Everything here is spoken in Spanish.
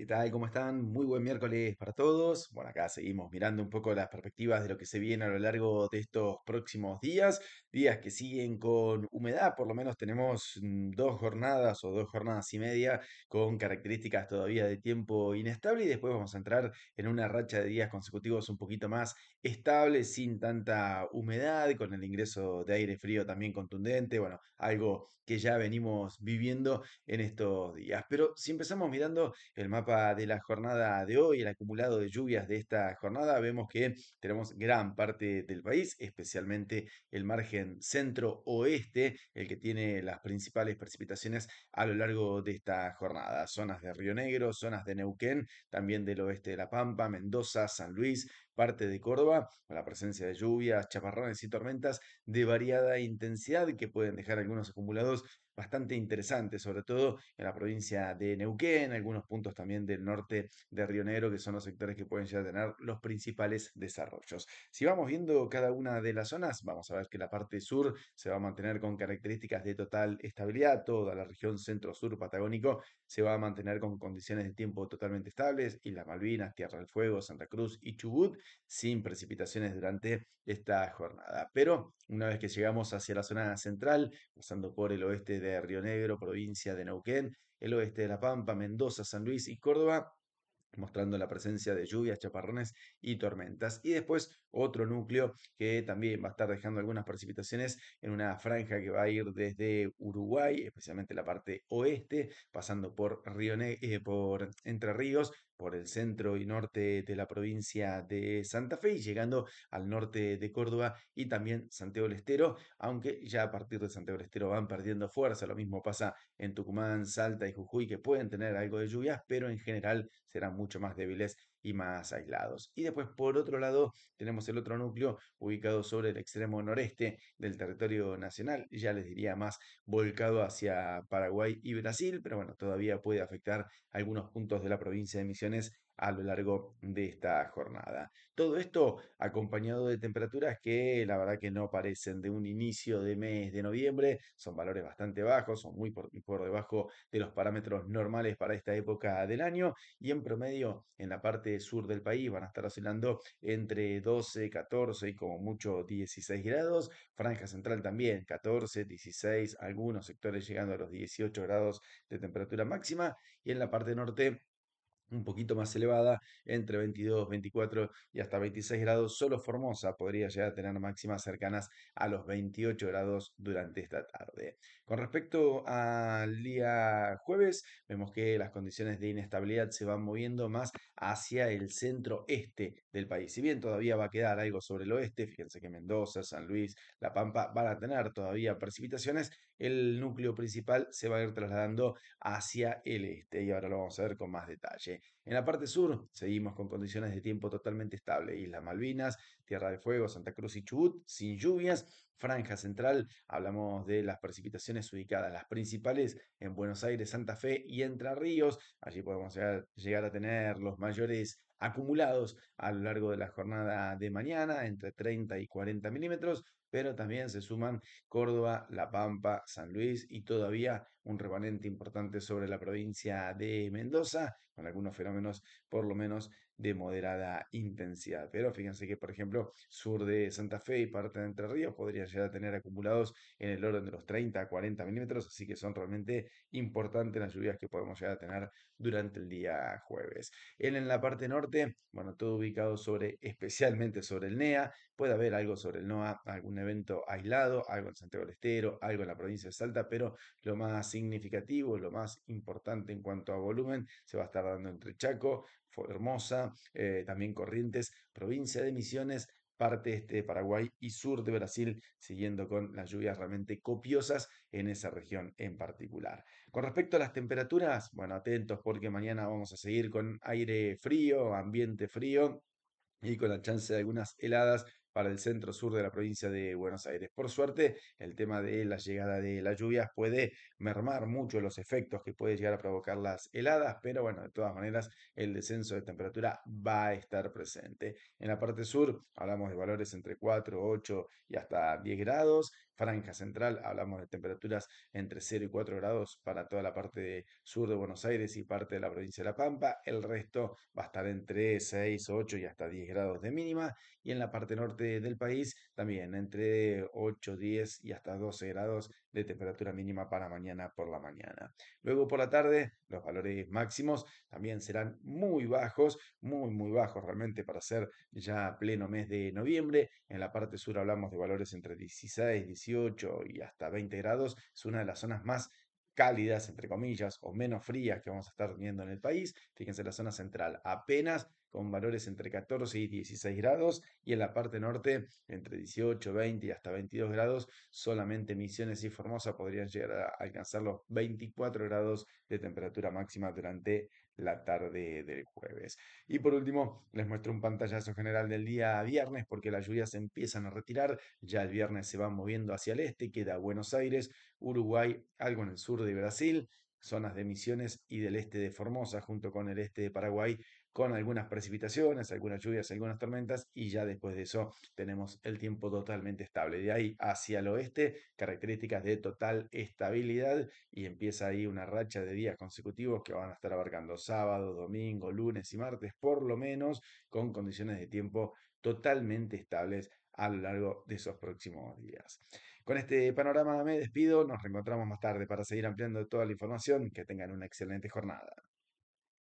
¿Qué tal? ¿Cómo están? Muy buen miércoles para todos. Bueno, acá seguimos mirando un poco las perspectivas de lo que se viene a lo largo de estos próximos días, días que siguen con humedad, por lo menos tenemos mm, dos jornadas o dos jornadas y media con características todavía de tiempo inestable y después vamos a entrar en una racha de días consecutivos un poquito más estable, sin tanta humedad, con el ingreso de aire frío también contundente, bueno, algo que ya venimos viviendo en estos días. Pero si empezamos mirando el mapa de la jornada de hoy, el acumulado de lluvias de esta jornada, vemos que tenemos gran parte del país, especialmente el margen centro-oeste, el que tiene las principales precipitaciones a lo largo de esta jornada. Zonas de Río Negro, zonas de Neuquén, también del oeste de La Pampa, Mendoza, San Luis, parte de Córdoba, con la presencia de lluvias, chaparrones y tormentas de variada intensidad que pueden dejar algunos acumulados bastante interesante, sobre todo en la provincia de Neuquén, algunos puntos también del norte de Río Negro, que son los sectores que pueden ya tener los principales desarrollos. Si vamos viendo cada una de las zonas, vamos a ver que la parte sur se va a mantener con características de total estabilidad, toda la región centro-sur patagónico se va a mantener con condiciones de tiempo totalmente estables, y las Malvinas, Tierra del Fuego, Santa Cruz y Chubut, sin precipitaciones durante esta jornada. Pero una vez que llegamos hacia la zona central, pasando por el oeste de Río Negro, provincia de Neuquén, el oeste de La Pampa, Mendoza, San Luis y Córdoba, mostrando la presencia de lluvias, chaparrones y tormentas. Y después otro núcleo que también va a estar dejando algunas precipitaciones en una franja que va a ir desde Uruguay, especialmente la parte oeste, pasando por, Río Negro, eh, por Entre Ríos, por el centro y norte de la provincia de Santa Fe y llegando al norte de Córdoba y también Santiago del Estero, aunque ya a partir de Santiago del Estero van perdiendo fuerza, lo mismo pasa en Tucumán, Salta y Jujuy que pueden tener algo de lluvias, pero en general serán mucho más débiles y más aislados. Y después, por otro lado, tenemos el otro núcleo ubicado sobre el extremo noreste del territorio nacional, ya les diría más volcado hacia Paraguay y Brasil, pero bueno, todavía puede afectar algunos puntos de la provincia de Misiones a lo largo de esta jornada. Todo esto acompañado de temperaturas que la verdad que no parecen de un inicio de mes de noviembre, son valores bastante bajos, son muy por, por, debajo de los parámetros normales para esta época del año y en promedio en la parte sur del país van a estar oscilando entre 12, 14 y como mucho 16 grados, franja central también 14, 16, algunos sectores llegando a los 18 grados de temperatura máxima y en la parte norte un poquito más elevada, entre 22, 24 y hasta 26 grados. Solo Formosa podría llegar a tener máximas cercanas a los 28 grados durante esta tarde. Con respecto al día jueves, vemos que las condiciones de inestabilidad se van moviendo más hacia el centro-este del país. Si bien todavía va a quedar algo sobre el oeste, fíjense que Mendoza, San Luis, La Pampa van a tener todavía precipitaciones, el núcleo principal se va a ir trasladando hacia el este y ahora lo vamos a ver con más detalle. En la parte sur seguimos con condiciones de tiempo totalmente estable. Islas Malvinas, Tierra de Fuego, Santa Cruz y Chubut sin lluvias. Franja central, hablamos de las precipitaciones ubicadas, las principales en Buenos Aires, Santa Fe y Entre Ríos. Allí podemos llegar, llegar a tener los mayores acumulados a lo largo de la jornada de mañana, entre 30 y 40 milímetros, pero también se suman Córdoba, La Pampa, San Luis y todavía un remanente importante sobre la provincia de Mendoza, con algunos fenómenos por lo menos de moderada intensidad. Pero fíjense que, por ejemplo, sur de Santa Fe y parte de Entre Ríos podría llegar a tener acumulados en el orden de los 30 a 40 milímetros, así que son realmente importantes las lluvias que podemos llegar a tener durante el día jueves. En, la parte norte, bueno, todo ubicado sobre, especialmente sobre el NEA, puede haber algo sobre el NOA, algún evento aislado, algo en Santiago del Estero, algo en la provincia de Salta, pero lo más significativo, lo más importante en cuanto a volumen, se va a estar entre Chaco, Formosa, eh, también Corrientes, provincia de Misiones, parte este de Paraguay y sur de Brasil, siguiendo con las lluvias realmente copiosas en esa región en particular. Con respecto a las temperaturas, bueno, atentos porque mañana vamos a seguir con aire frío, ambiente frío y con la chance de algunas heladas para el centro sur de la provincia de Buenos Aires. Por suerte, el tema de la llegada de las lluvias puede mermar mucho los efectos que puede llegar a provocar las heladas, pero bueno, de todas maneras, el descenso de temperatura va a estar presente. En la parte sur hablamos de valores entre 4, 8 y hasta 10 grados franja central, hablamos de temperaturas entre 0 y 4 grados para toda la parte sur de Buenos Aires y parte de la provincia de La Pampa, el resto va a estar entre 6, 8 y hasta 10 grados de mínima, y en la parte norte del país también entre 8, 10 y hasta 12 grados de temperatura mínima para mañana por la mañana. Luego por la tarde, los valores máximos también serán muy bajos, muy, muy bajos realmente para ser ya pleno mes de noviembre. En la parte sur hablamos de valores entre 16 y 18 y hasta 20 grados, es una de las zonas más cálidas, entre comillas, o menos frías que vamos a estar teniendo en el país. Fíjense la zona central, apenas con valores entre 14 y 16 grados, y en la parte norte entre 18, 20 y hasta 22 grados, solamente Misiones y Formosa podrían llegar a alcanzar los 24 grados de temperatura máxima durante la tarde del jueves. Y por último, les muestro un pantallazo general del día viernes, porque las lluvias empiezan a retirar, ya el viernes se va moviendo hacia el este, queda Buenos Aires, Uruguay, algo en el sur de Brasil, zonas de Misiones y del este de Formosa, junto con el este de Paraguay, con algunas precipitaciones, algunas lluvias, algunas tormentas, y ya después de eso tenemos el tiempo totalmente estable. De ahí hacia el oeste, características de total estabilidad, y empieza ahí una racha de días consecutivos que van a estar abarcando sábado, domingo, lunes y martes, por lo menos, con condiciones de tiempo totalmente estables a lo largo de esos próximos días. Con este panorama me despido, nos reencontramos más tarde para seguir ampliando toda la información. Que tengan una excelente jornada.